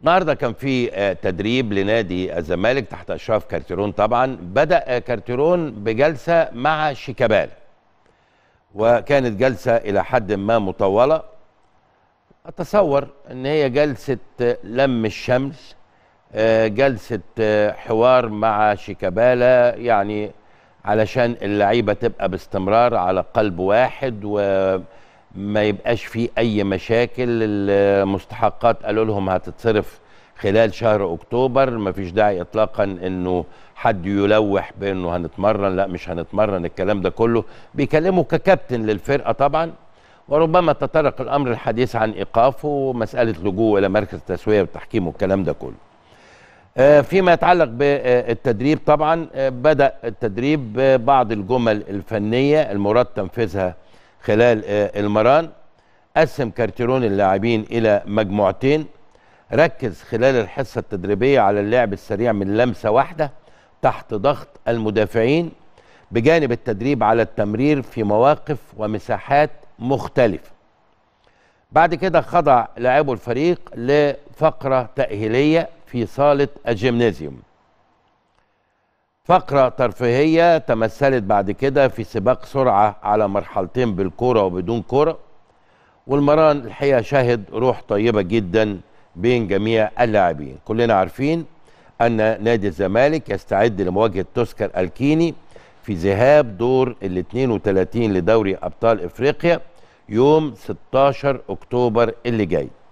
النهارده كان في آه، تدريب لنادي الزمالك تحت اشراف كارتيرون طبعا بدا آه، كارتيرون بجلسه مع شيكابالا وكانت جلسه الى حد ما مطوله اتصور ان هي جلسه آه، لم الشمس جلسه حوار مع شيكابالا يعني علشان اللعيبه تبقى باستمرار على قلب واحد و ما يبقاش فيه اي مشاكل المستحقات قالوا لهم هتتصرف خلال شهر اكتوبر ما فيش داعي اطلاقا انه حد يلوح بانه هنتمرن لا مش هنتمرن الكلام ده كله بيكلمه ككابتن للفرقه طبعا وربما تطرق الامر الحديث عن ايقافه ومساله لجوء الى مركز التسويه والتحكيم والكلام ده كله آه، فيما يتعلق بالتدريب طبعا آه، بدا التدريب ببعض آه، الجمل الفنيه المراد تنفيذها خلال آه، المران قسم كارتيرون اللاعبين إلى مجموعتين ركز خلال الحصة التدريبية على اللعب السريع من لمسة واحدة تحت ضغط المدافعين بجانب التدريب على التمرير في مواقف ومساحات مختلفة بعد كده خضع لاعبو الفريق لفقرة تأهيلية في صالة الجيمنازيوم فقرة ترفيهية تمثلت بعد كده في سباق سرعة على مرحلتين بالكرة وبدون كرة والمران الحقيقة شهد روح طيبة جدا بين جميع اللاعبين كلنا عارفين أن نادي الزمالك يستعد لمواجهة توسكر الكيني في ذهاب دور ال 32 لدوري أبطال إفريقيا يوم 16 أكتوبر اللي جاي